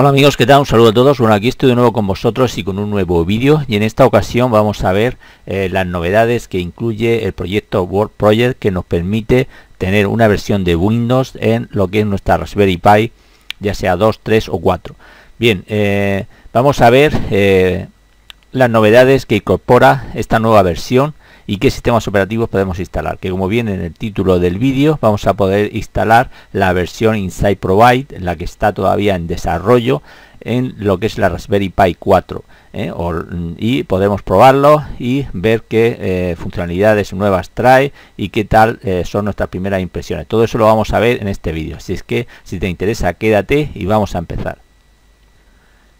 Hola amigos, ¿qué tal? Un saludo a todos. Bueno, aquí estoy de nuevo con vosotros y con un nuevo vídeo y en esta ocasión vamos a ver eh, las novedades que incluye el proyecto Word Project que nos permite tener una versión de Windows en lo que es nuestra Raspberry Pi, ya sea 2, 3 o 4. Bien, eh, vamos a ver eh, las novedades que incorpora esta nueva versión y qué sistemas operativos podemos instalar. Que como viene en el título del vídeo, vamos a poder instalar la versión Inside Provide, la que está todavía en desarrollo en lo que es la Raspberry Pi 4 ¿eh? mm, y podemos probarlo y ver qué eh, funcionalidades nuevas trae y qué tal eh, son nuestras primeras impresiones todo eso lo vamos a ver en este vídeo así es que si te interesa quédate y vamos a empezar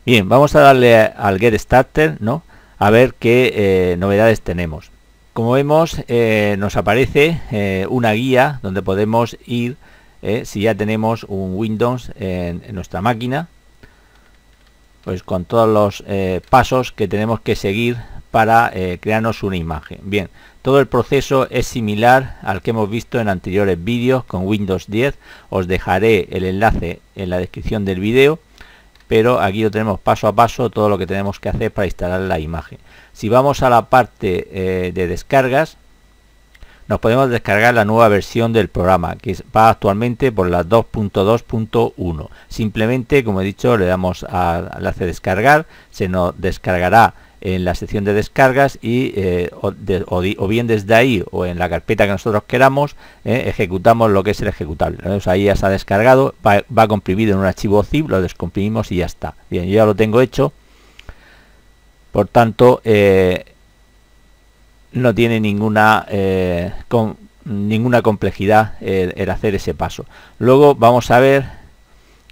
bien vamos a darle al get starter no a ver qué novedades tenemos como vemos, eh, nos aparece eh, una guía donde podemos ir eh, si ya tenemos un Windows en, en, nuestra máquina, pues con todos los pasos que tenemos que seguir para crearnos una imagen. Bien, todo el proceso es similar al que hemos visto en anteriores vídeos con Windows 10. Os dejaré el enlace en la descripción del vídeo pero aquí lo tenemos paso a paso todo lo que tenemos que hacer para instalar la imagen si vamos a la parte eh, de descargas nos podemos descargar la nueva versión del programa que va actualmente por la 2.2.1 simplemente como he dicho le damos al enlace descargar se nos descargará en la sección de descargas y eh, o, bien desde ahí o en la carpeta que nosotros queramos eh, ejecutamos lo que es el ejecutable ahí ya se ha descargado va, comprimido en un archivo zip lo descomprimimos y ya está bien yo ya lo tengo hecho por tanto eh, no tiene ninguna con, ninguna complejidad el hacer ese paso luego vamos a ver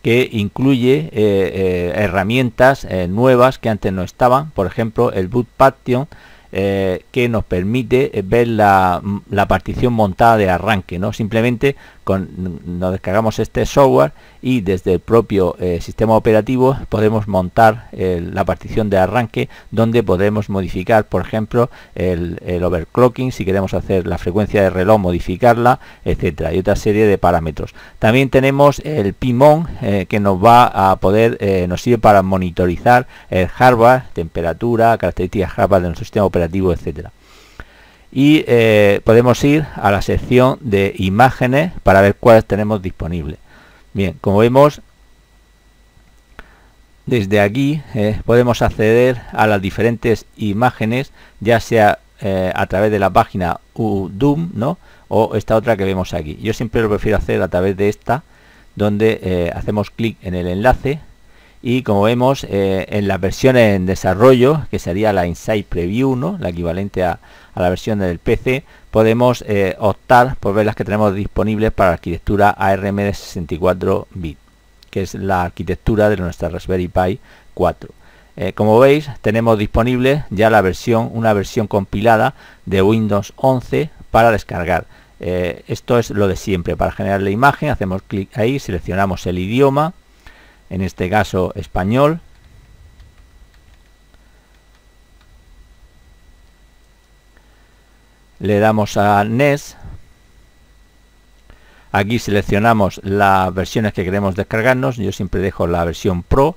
que incluye eh, eh, herramientas eh, nuevas que antes no estaban, por ejemplo el Boot patio que nos permite ver la, la, partición montada de arranque, ¿no? Simplemente nos descargamos este software y desde el propio eh, sistema operativo podemos montar eh, la partición de arranque donde podemos modificar por ejemplo el, overclocking si queremos hacer la frecuencia de reloj modificarla etcétera y otra serie de parámetros también tenemos el pimón eh, que nos va a poder nos sirve para monitorizar el hardware temperatura características hardware de nuestro sistema operativo etcétera y eh, podemos ir a la sección de imágenes para ver cuáles tenemos disponibles. Bien, como vemos, desde aquí eh, podemos acceder a las diferentes imágenes, ya sea eh, a través de la página UDOOM, ¿no? O esta otra que vemos aquí. Yo siempre lo prefiero hacer a través de esta, donde hacemos clic en el enlace, y como vemos eh, en las versiones en desarrollo, que sería la Insight Preview 1, la equivalente a, la versión del PC, podemos eh, optar por ver las que tenemos disponibles para la arquitectura ARM de 64 bit que es la arquitectura de nuestra Raspberry Pi 4. Eh, como veis, tenemos disponible ya la versión, una versión compilada de Windows 11 para descargar. esto es lo de siempre, para generar la imagen hacemos clic ahí, seleccionamos el idioma, en este caso español. Le damos a NES. Aquí seleccionamos las versiones que queremos descargarnos. Yo siempre dejo la versión Pro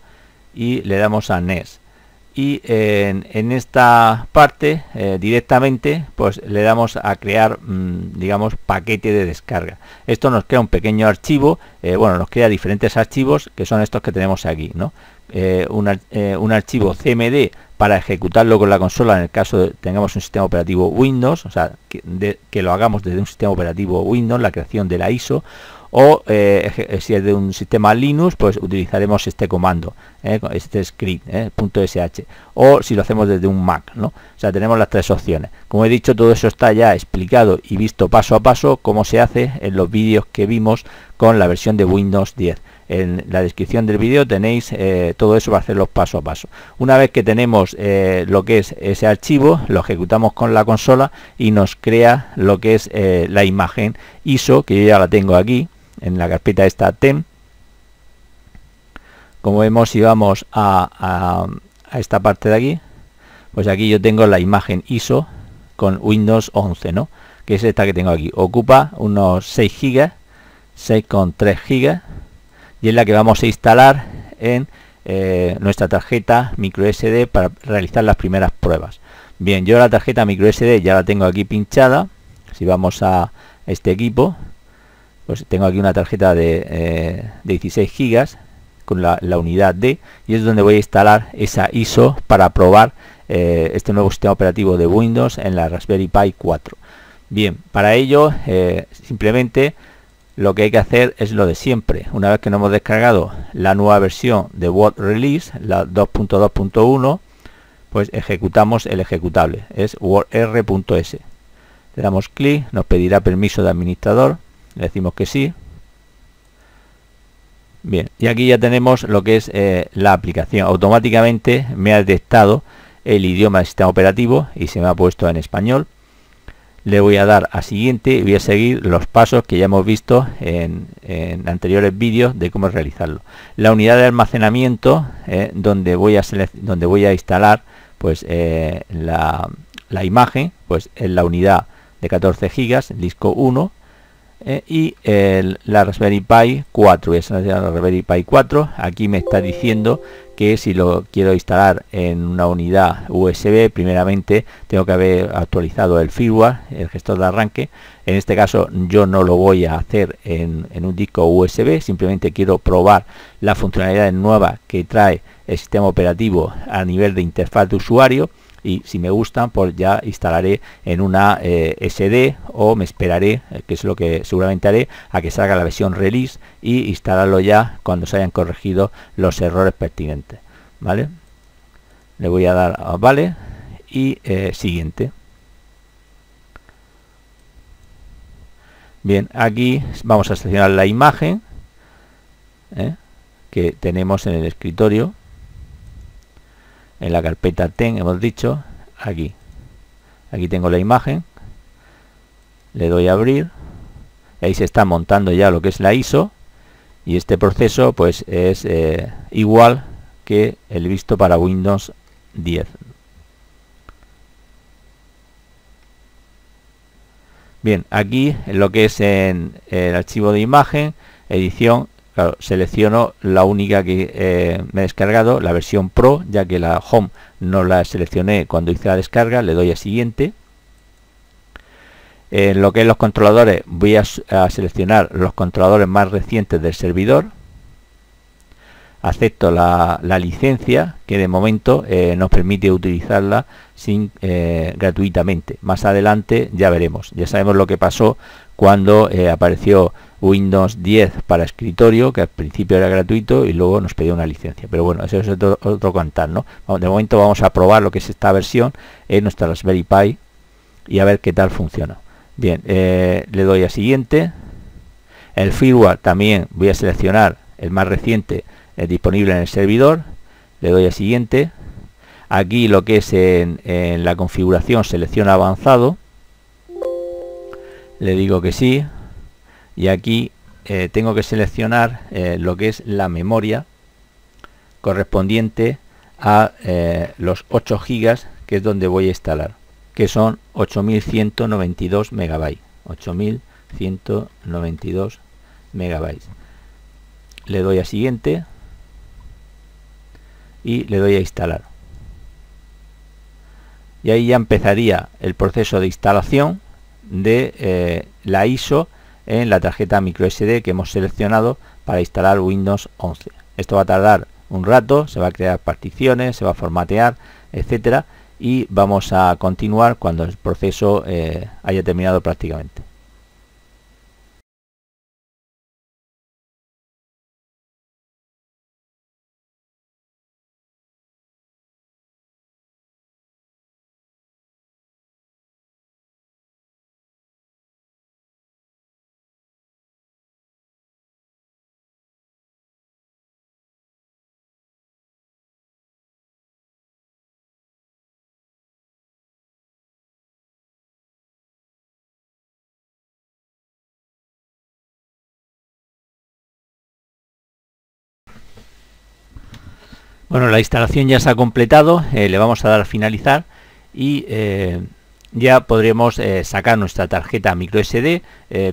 y le damos a NES y en, esta parte eh, directamente pues le damos a crear mm, digamos paquete de descarga esto nos crea un pequeño archivo eh, bueno nos crea diferentes archivos que son estos que tenemos aquí no eh, un, archivo cmd para ejecutarlo con la consola en el caso de tengamos un sistema operativo windows o sea que lo hagamos desde un sistema operativo windows la creación de la iso o eh, eh, si es de un sistema Linux, pues utilizaremos este comando, eh, este script, .sh, o si lo hacemos desde un Mac, ¿no? O sea, tenemos las tres opciones. Como he dicho, todo eso está ya explicado y visto paso a paso cómo se hace en los vídeos que vimos con la versión de Windows 10. En la descripción del vídeo tenéis todo eso para hacerlo paso a paso. Una vez que tenemos lo que es ese archivo, lo ejecutamos con la consola y nos crea lo que es la imagen ISO, que yo ya la tengo aquí, en la carpeta esta tem. Como vemos, si vamos a, esta parte de aquí, pues aquí yo tengo la imagen ISO con Windows 11, ¿no? Que es esta que tengo aquí. Ocupa unos 6 GB, 6,3 gigas y es la que vamos a instalar en eh, nuestra tarjeta micro sd para realizar las primeras pruebas. Bien, yo la tarjeta micro sd ya la tengo aquí pinchada. Si vamos a este equipo, pues tengo aquí una tarjeta de, 16 eh, gigas con la, unidad D y es donde voy a instalar esa ISO para probar eh, este nuevo sistema operativo de Windows en la Raspberry Pi 4. Bien, para ello eh, simplemente lo que hay que hacer es lo de siempre. Una vez que no hemos descargado la nueva versión de Word Release, la 2.2.1, pues ejecutamos el ejecutable, es wordr.s. Le damos clic, nos pedirá permiso de administrador le decimos que sí. Bien, y aquí ya tenemos lo que es eh, la aplicación. Automáticamente me ha detectado el idioma del sistema operativo y se me ha puesto en español. Le voy a dar a siguiente y voy a seguir los pasos que ya hemos visto en, anteriores vídeos de cómo realizarlo. La unidad de almacenamiento eh, donde, voy a donde voy a instalar pues eh, la, la, imagen, pues en la unidad de 14 gigas disco 1, eh, y el, la Raspberry Pi 4 es la Raspberry Pi 4 aquí me está diciendo que si lo quiero instalar en una unidad USB primeramente tengo que haber actualizado el firmware el gestor de arranque en este caso yo no lo voy a hacer en, en un disco USB simplemente quiero probar las funcionalidades nuevas que trae el sistema operativo a nivel de interfaz de usuario y si me gustan pues ya instalaré en una eh, SD o me esperaré, eh, que es lo que seguramente haré, a que salga la versión release y instalarlo ya cuando se hayan corregido los errores pertinentes. ¿Vale? Le voy a dar a vale y eh, siguiente. Bien, aquí vamos a seleccionar la imagen que tenemos en el escritorio en la carpeta ten hemos dicho aquí aquí tengo la imagen le doy a abrir y ahí se está montando ya lo que es la ISO y este proceso pues es eh, igual que el visto para Windows 10 bien aquí en lo que es en el archivo de imagen edición selecciono la única que eh, me he descargado, la versión Pro, ya que la Home no la seleccioné cuando hice la descarga, le doy a siguiente. En lo que es los controladores, voy a, seleccionar los controladores más recientes del servidor. Acepto la, licencia, que de momento eh, nos permite utilizarla sin, eh, gratuitamente. Más adelante ya veremos. Ya sabemos lo que pasó cuando eh, apareció Windows 10 para escritorio, que al principio era gratuito y luego nos pedía una licencia. Pero bueno, eso es otro, otro cantar, ¿no? De momento vamos a probar lo que es esta versión en nuestra Raspberry Pi y a ver qué tal funciona. Bien, eh, le doy a siguiente. El firmware también voy a seleccionar el más reciente eh, disponible en el servidor. Le doy a siguiente. Aquí lo que es en, en la configuración selecciona avanzado le digo que sí y aquí eh, tengo que seleccionar eh, lo que es la memoria correspondiente a eh, los 8 gigas que es donde voy a instalar que son 8192 megabytes 8192 megabytes le doy a siguiente y le doy a instalar y ahí ya empezaría el proceso de instalación de eh, la ISO en la tarjeta microSD que hemos seleccionado para instalar Windows 11. Esto va a tardar un rato, se va a crear particiones, se va a formatear, etcétera, y vamos a continuar cuando el proceso eh, haya terminado prácticamente. Bueno, la instalación ya se ha completado, eh, le vamos a dar a finalizar y eh, ya podremos eh, sacar nuestra tarjeta microSD,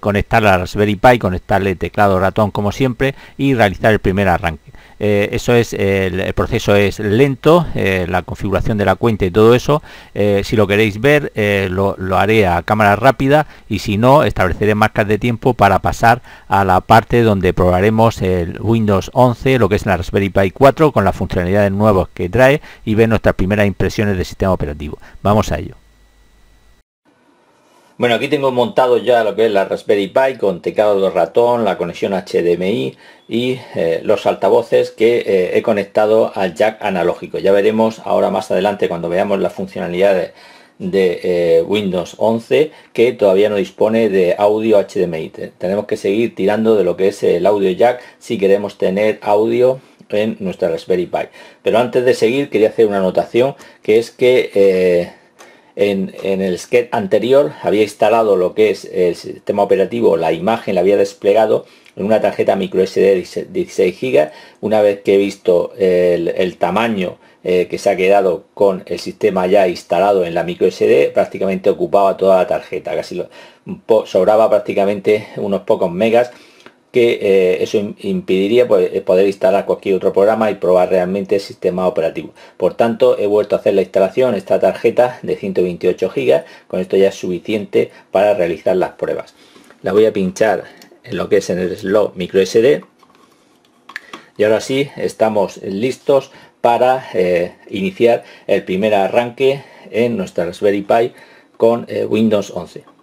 conectarla a Raspberry Pi, conectarle teclado ratón como siempre y realizar el primer arranque. Eh, eso es, el, proceso es lento, eh, la configuración de la cuenta y todo eso. Eh, si lo queréis ver, lo, lo, haré a cámara rápida y si no, estableceré marcas de tiempo para pasar a la parte donde probaremos el Windows 11, lo que es la Raspberry Pi 4, con las funcionalidades nuevas que trae y ver nuestras primeras impresiones del sistema operativo. Vamos a ello. Bueno, aquí tengo montado ya lo que es la Raspberry Pi con teclado de ratón, la conexión HDMI y eh, los altavoces que eh, he conectado al jack analógico. Ya veremos ahora más adelante cuando veamos las funcionalidades de eh, Windows 11 que todavía no dispone de audio HDMI. Tenemos que seguir tirando de lo que es el audio jack si queremos tener audio en nuestra Raspberry Pi. Pero antes de seguir quería hacer una anotación que es que en, el sketch anterior había instalado lo que es el sistema operativo, la imagen la había desplegado en una tarjeta micro SD 16 GB. Una vez que he visto el, tamaño eh, que se ha quedado con el sistema ya instalado en la micro SD, prácticamente ocupaba toda la tarjeta, casi lo, sobraba prácticamente unos pocos megas que eh, eso impediría pues, eh, poder instalar cualquier otro programa y probar realmente el sistema operativo. Por tanto, he vuelto a hacer la instalación esta tarjeta de 128 GB, con esto ya es suficiente para realizar las pruebas. La voy a pinchar en lo que es en el slot SD y ahora sí estamos listos para eh, iniciar el primer arranque en nuestra Raspberry Pi con Windows 11.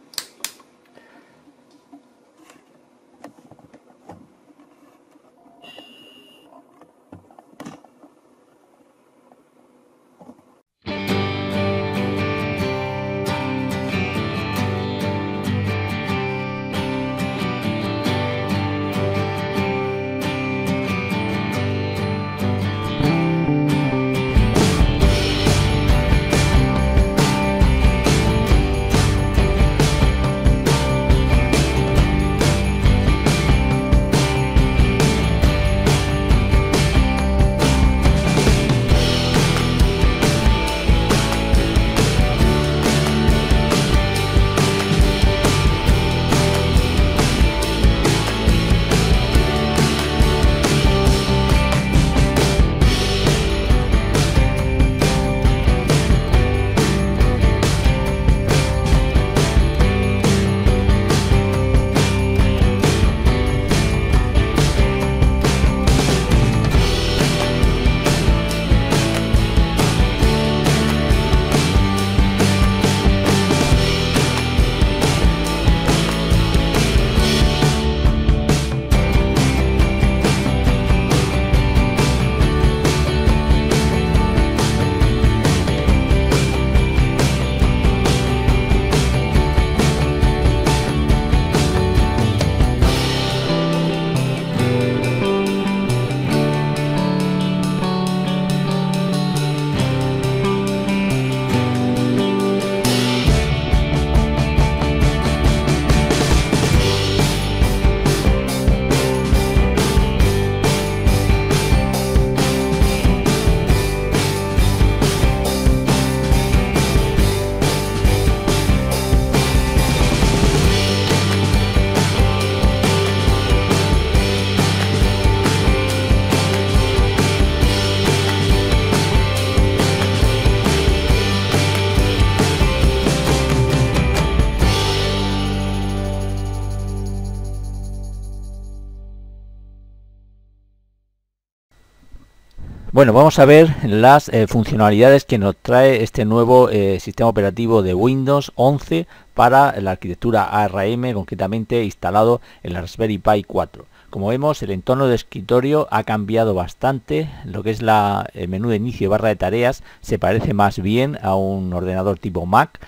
Bueno, vamos a ver las eh, funcionalidades que nos trae este nuevo eh, sistema operativo de Windows 11 para la arquitectura ARM, concretamente instalado en la Raspberry Pi 4. Como vemos, el entorno de escritorio ha cambiado bastante. Lo que es la, el menú de inicio y barra de tareas se parece más bien a un ordenador tipo Mac.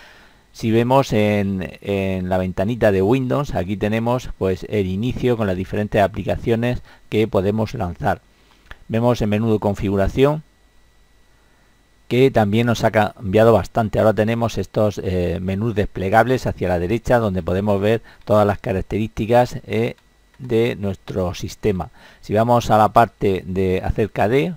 Si vemos en, en, la ventanita de Windows, aquí tenemos pues el inicio con las diferentes aplicaciones que podemos lanzar vemos en menú de configuración que también nos ha cambiado bastante. Ahora tenemos estos eh, menús desplegables hacia la derecha donde podemos ver todas las características eh, de nuestro sistema. Si vamos a la parte de acerca de,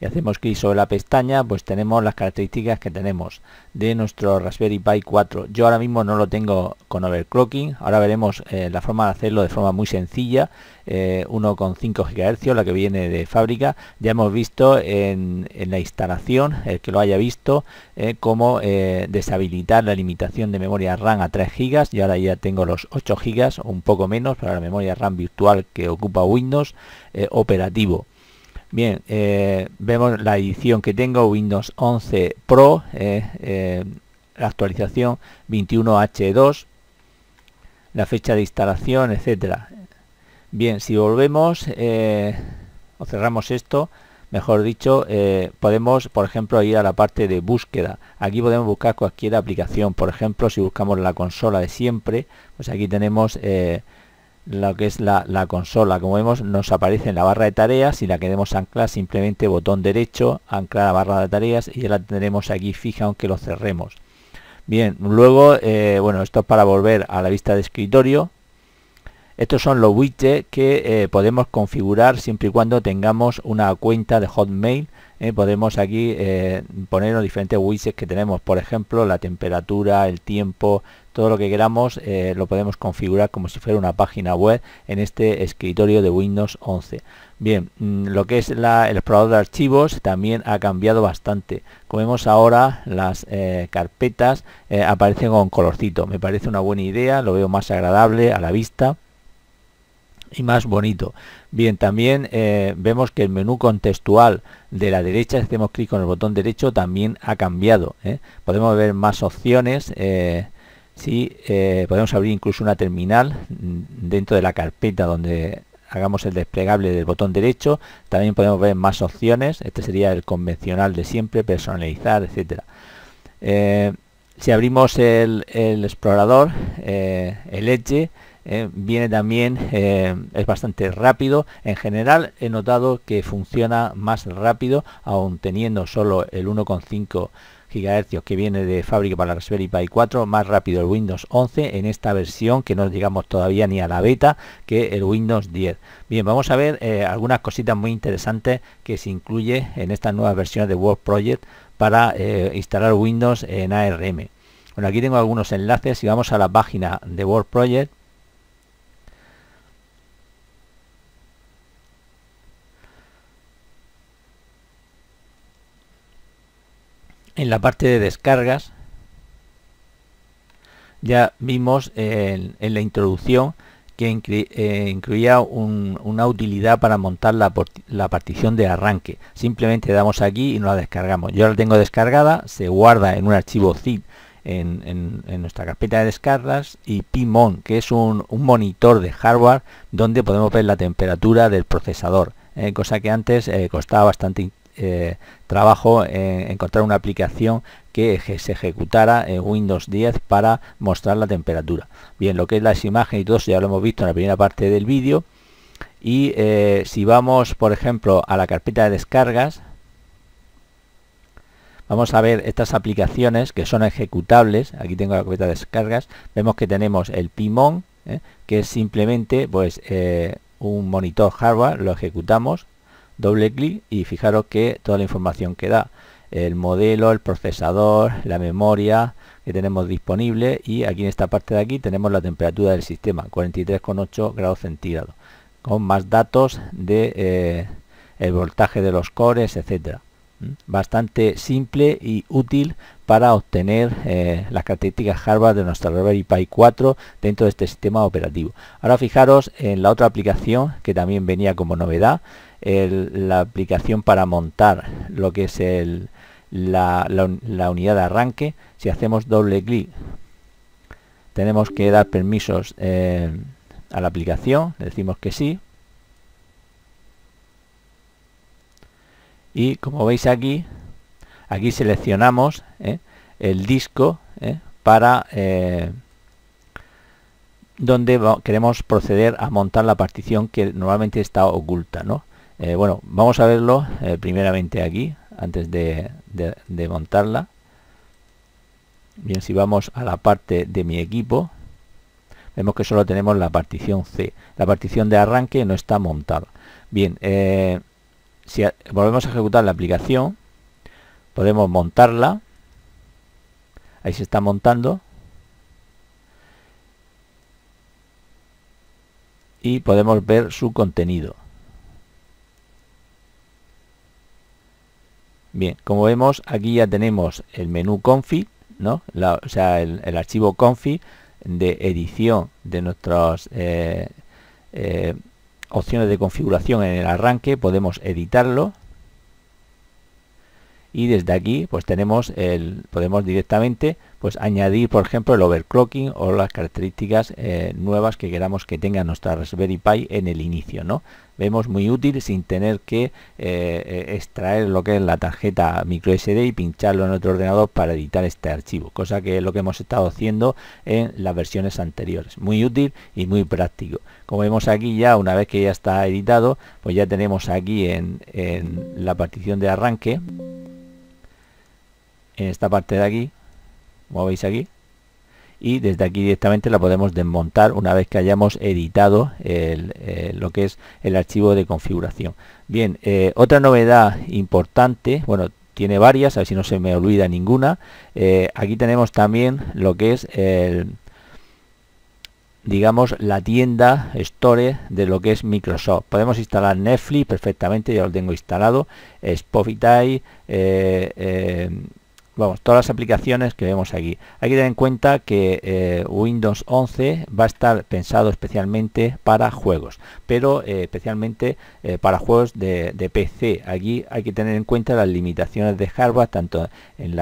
y hacemos clic sobre la pestaña pues tenemos las características que tenemos de nuestro Raspberry Pi 4 yo ahora mismo no lo tengo con overclocking ahora veremos eh, la forma de hacerlo de forma muy sencilla 1,5 eh, GHz la que viene de fábrica ya hemos visto en, la instalación el que lo haya visto como eh, cómo deshabilitar la limitación de memoria RAM a 3 GB y ahora ya tengo los 8 GB o un poco menos para la memoria RAM virtual que ocupa Windows operativo Bien, eh, vemos la edición que tengo, Windows 11 Pro, eh, eh, la actualización 21H2, la fecha de instalación, etcétera. Bien, si volvemos o cerramos esto, mejor dicho, podemos, por ejemplo, ir a la parte de búsqueda. Aquí podemos buscar cualquier aplicación. Por ejemplo, si buscamos la consola de siempre, pues aquí tenemos lo que es la, consola. Como vemos nos aparece en la barra de tareas, y la queremos anclar simplemente botón derecho, anclar la barra de tareas y ya la tendremos aquí fija aunque lo cerremos. Bien, luego, eh, bueno, esto es para volver a la vista de escritorio. Estos son los widgets que eh, podemos configurar siempre y cuando tengamos una cuenta de Hotmail ¿eh? podemos aquí eh, poner los diferentes widgets que tenemos por ejemplo la temperatura el tiempo todo lo que queramos eh, lo podemos configurar como si fuera una página web en este escritorio de Windows 11 bien mm, lo que es el explorador de archivos también ha cambiado bastante como vemos ahora las carpetas aparecen con colorcito me parece una buena idea lo veo más agradable a la vista y más bonito. Bien, también eh, vemos que el menú contextual de la derecha, hacemos clic con el botón derecho, también ha cambiado. ¿eh? Podemos ver más opciones, eh, si podemos abrir incluso una terminal dentro de la carpeta donde hagamos el desplegable del botón derecho. También podemos ver más opciones, este sería el convencional de siempre, personalizar, etcétera. si abrimos el, el explorador, el Edge, eh, viene también, eh, es bastante rápido. En general he notado que funciona más rápido, aún teniendo solo el 1,5 GHz que viene de fábrica para Raspberry Pi 4, más rápido el Windows 11 en esta versión que no llegamos todavía ni a la beta que el Windows 10. Bien, vamos a ver eh, algunas cositas muy interesantes que se incluye en estas nuevas versiones de Word Project para instalar Windows en ARM. Bueno, aquí tengo algunos enlaces y vamos a la página de Word Project en la parte de descargas ya vimos en, la introducción que eh, incluía una utilidad para montar la, partición de arranque. Simplemente damos aquí y nos la descargamos. Yo la tengo descargada, se guarda en un archivo zip en, nuestra carpeta de descargas y PIMON, que es un, monitor de hardware donde podemos ver la temperatura del procesador, eh, cosa que antes eh, costaba bastante eh, trabajo en encontrar una aplicación que se ejecutara en Windows 10 para mostrar la temperatura. Bien, lo que es las imágenes y todo eso ya lo hemos visto en la primera parte del vídeo. Y eh, si vamos, por ejemplo, a la carpeta de descargas, vamos a ver estas aplicaciones que son ejecutables. Aquí tengo la carpeta de descargas. Vemos que tenemos el Pimon, eh, que es simplemente pues, un monitor hardware, lo ejecutamos, doble clic y fijaros que toda la información que da el modelo, el procesador, la memoria que tenemos disponible y aquí en esta parte de aquí tenemos la temperatura del sistema 43,8 grados centígrados con más datos de eh, el voltaje de los cores etcétera ¿Mm? bastante simple y útil para obtener eh, las características hardware de nuestra Raspberry Pi 4 dentro de este sistema operativo. Ahora fijaros en la otra aplicación que también venía como novedad, la aplicación para montar lo que es el, la, unidad de arranque. Si hacemos doble clic tenemos que dar permisos eh, a la aplicación, decimos que sí. Y como veis aquí, aquí seleccionamos ¿eh? el disco ¿eh? para eh, donde queremos proceder a montar la partición que normalmente está oculta bueno vamos a verlo primeramente aquí antes de, montarla bien si vamos a la parte de mi equipo vemos que solo tenemos la partición C la partición de arranque no está montada bien si volvemos a ejecutar la aplicación podemos montarla ahí se está montando y podemos ver su contenido bien como vemos aquí ya tenemos el menú config ¿no? o sea el, archivo config de edición de nuestras eh, eh, opciones de configuración en el arranque podemos editarlo y desde aquí pues tenemos el podemos directamente pues añadir por ejemplo el overclocking o las características eh, nuevas que queramos que tenga nuestra Raspberry Pi en el inicio no vemos muy útil sin tener que eh, eh, extraer lo que es la tarjeta micro sd y pincharlo en otro ordenador para editar este archivo cosa que es lo que hemos estado haciendo en las versiones anteriores muy útil y muy práctico como vemos aquí ya una vez que ya está editado pues ya tenemos aquí en, en la partición de arranque en esta parte de aquí, como veis aquí, y desde aquí directamente la podemos desmontar una vez que hayamos editado eh, lo que es el archivo de configuración. Bien, eh, otra novedad importante, bueno, tiene varias, a ver si no se me olvida ninguna. Eh, aquí tenemos también lo que es el digamos la tienda store de lo que es Microsoft. Podemos instalar Netflix perfectamente, ya lo tengo instalado, Spotify, eh, vamos, todas las aplicaciones que vemos aquí. Hay que tener en cuenta que eh, Windows 11 va a estar pensado especialmente para juegos, pero eh, especialmente eh, para juegos de, PC. Aquí hay que tener en cuenta las limitaciones de hardware, tanto en,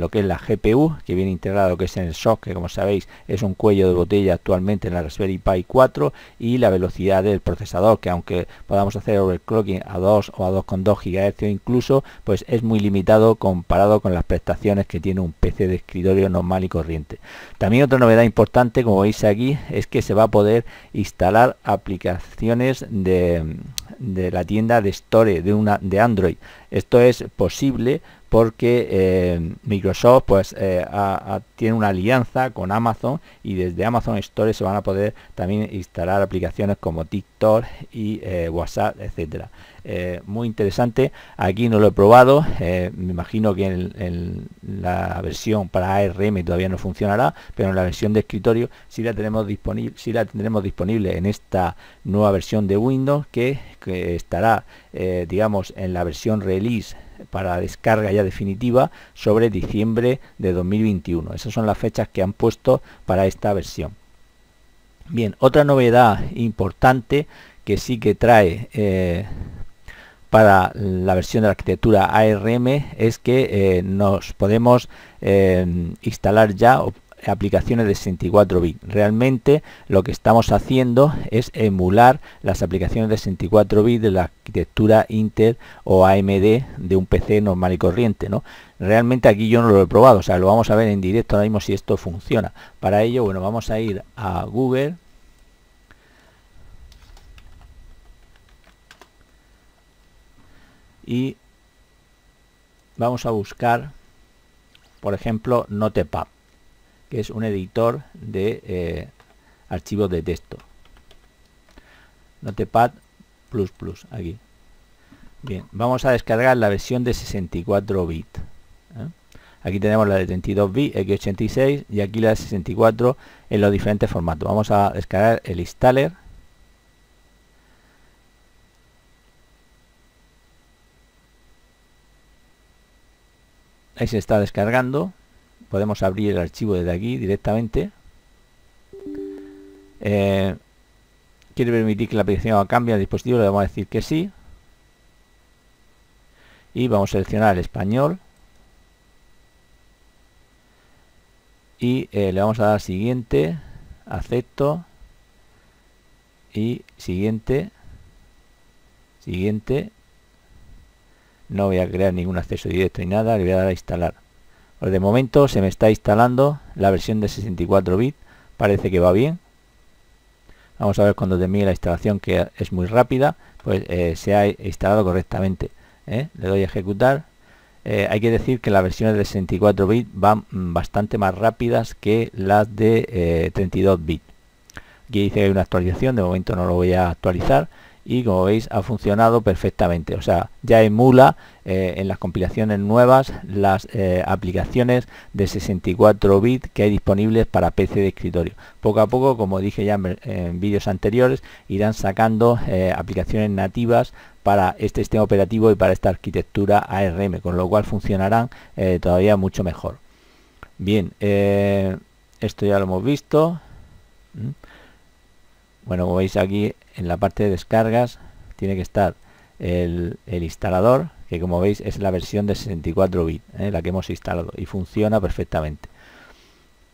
lo que es la GPU, que viene integrado que es en el SOC, que como sabéis es un cuello de botella actualmente en la Raspberry Pi 4, y la velocidad del procesador, que aunque podamos hacer overclocking a 2 o a 2,2 GHz incluso, pues es muy limitado comparado con las prestaciones que tiene un PC de escritorio normal y corriente. También otra novedad importante, como veis aquí, es que se va a poder instalar aplicaciones de, de la tienda de Store de, una, de Android. Esto es posible porque eh, Microsoft pues eh, tiene una alianza con Amazon y desde Amazon Store se van a poder también instalar aplicaciones como TikTok y eh, WhatsApp, etcétera. Eh, muy interesante. Aquí no lo he probado, eh, me imagino que en, la versión para ARM todavía no funcionará, pero en la versión de escritorio si la tenemos disponible, si la tendremos disponible en esta nueva versión de Windows que, estará, eh, digamos, en la versión release para descarga ya definitiva sobre diciembre de 2021. Esas son las fechas que han puesto para esta versión. Bien, otra novedad importante que sí que trae para la versión de la arquitectura ARM es que eh, nos podemos eh, instalar ya aplicaciones de 64 bits. Realmente lo que estamos haciendo es emular las aplicaciones de 64 bits de la arquitectura Intel o AMD de un PC normal y corriente, ¿no? Realmente aquí yo no lo he probado, o sea, lo vamos a ver en directo ahora mismo si esto funciona. Para ello, bueno, vamos a ir a Google y vamos a buscar, por ejemplo, Notepad, que es un editor de eh, archivos de texto. Notepad++, plus plus aquí. Bien, vamos a descargar la versión de 64 bits. ¿eh? Aquí tenemos la de 32 bits, x86 y aquí la de 64 en los diferentes formatos. Vamos a descargar el installer ahí se está descargando podemos abrir el archivo desde aquí directamente eh, quiere permitir que la aplicación cambie al dispositivo le vamos a decir que sí y vamos a seleccionar el español y eh, le vamos a dar siguiente acepto y siguiente siguiente no voy a crear ningún acceso directo ni nada le voy a dar a instalar pues de momento se me está instalando la versión de 64 bits parece que va bien vamos a ver cuando termine la instalación que es muy rápida pues eh, se ha instalado correctamente ¿eh? le doy a ejecutar eh, hay que decir que las versiones de 64 bits van mm, bastante más rápidas que las de 32 bits aquí dice que hay una actualización de momento no lo voy a actualizar y como veis ha funcionado perfectamente o sea ya emula eh, en las compilaciones nuevas las eh, aplicaciones de 64 bits que hay disponibles para PC de escritorio poco a poco como dije ya en, vídeos anteriores irán sacando eh, aplicaciones nativas para este sistema operativo y para esta arquitectura ARM con lo cual funcionarán todavía mucho mejor bien esto ya lo hemos visto ¿Mm? bueno como veis aquí en la parte de descargas tiene que estar el, instalador que como veis es la versión de 64 bits ¿eh? la que hemos instalado y funciona perfectamente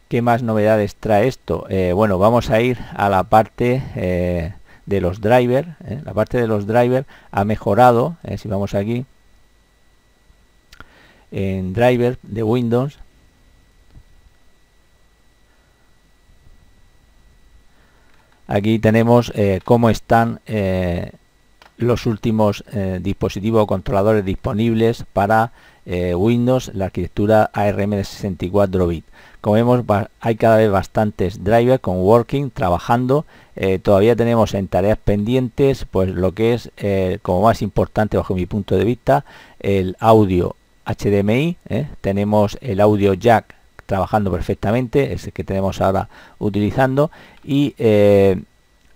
¿Qué más novedades trae esto? Eh, bueno, vamos a ir a la parte eh, de los drivers. La parte de los drivers ha mejorado, si vamos aquí, en driver de Windows, aquí tenemos eh, cómo están eh, los últimos eh, dispositivos o controladores disponibles para Windows, la arquitectura ARM de 64 bits. Como vemos hay cada vez bastantes drivers con working, trabajando. todavía tenemos en tareas pendientes pues lo que es como más importante bajo mi punto de vista el audio HDMI. Tenemos el audio jack trabajando perfectamente, es el que tenemos ahora utilizando y eh,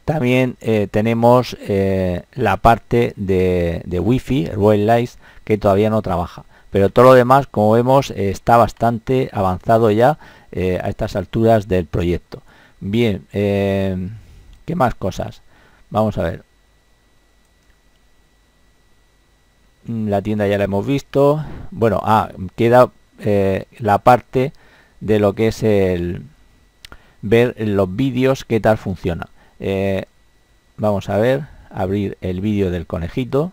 también eh, tenemos eh, la parte de, wifi, el Lines que todavía no trabaja. Pero todo lo demás, como vemos, está bastante avanzado ya a estas alturas del proyecto. Bien, ¿qué más cosas? Vamos a ver. Mm, la tienda ya la hemos visto. Bueno, ah, queda la parte de lo que es el ver los vídeos, qué tal funciona. Eh, vamos a ver, abrir el vídeo del conejito.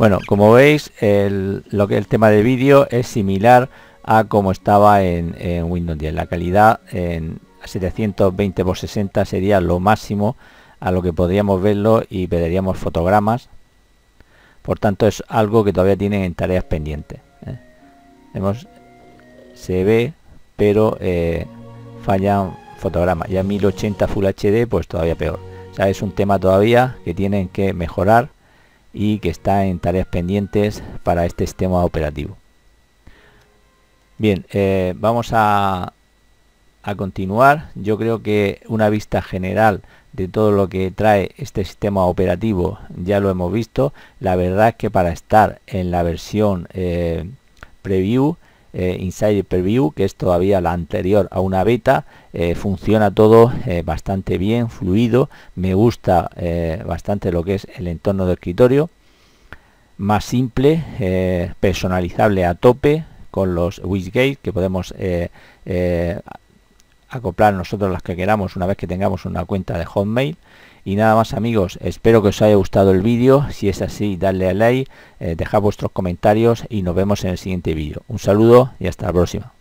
Bueno, como veis, el, lo que el tema de vídeo es similar a como estaba en, Windows 10. La calidad en 720 x 60 sería lo máximo a lo que podríamos verlo y veríamos fotogramas. Por tanto, es algo que todavía tienen en tareas pendientes. ¿eh? se ve, pero eh, fallan fotogramas. Ya 1080 Full HD, pues todavía peor. O sea, es un tema todavía que tienen que mejorar y que está en tareas pendientes para este sistema operativo. Bien, eh, vamos a, a continuar. Yo creo que una vista general de todo lo que trae este sistema operativo ya lo hemos visto. La verdad es que para estar en la versión eh, preview eh, Inside Preview, que es todavía la anterior a una beta, eh, funciona todo eh, bastante bien, fluido, me gusta bastante lo que es el entorno de escritorio, más simple, personalizable a tope, con los widgets que podemos acoplar nosotros las que queramos una vez que tengamos una cuenta de Hotmail, y nada más amigos, espero que os haya gustado el vídeo, si es así dadle a like, eh, dejad vuestros comentarios y nos vemos en el siguiente vídeo. Un saludo y hasta la próxima.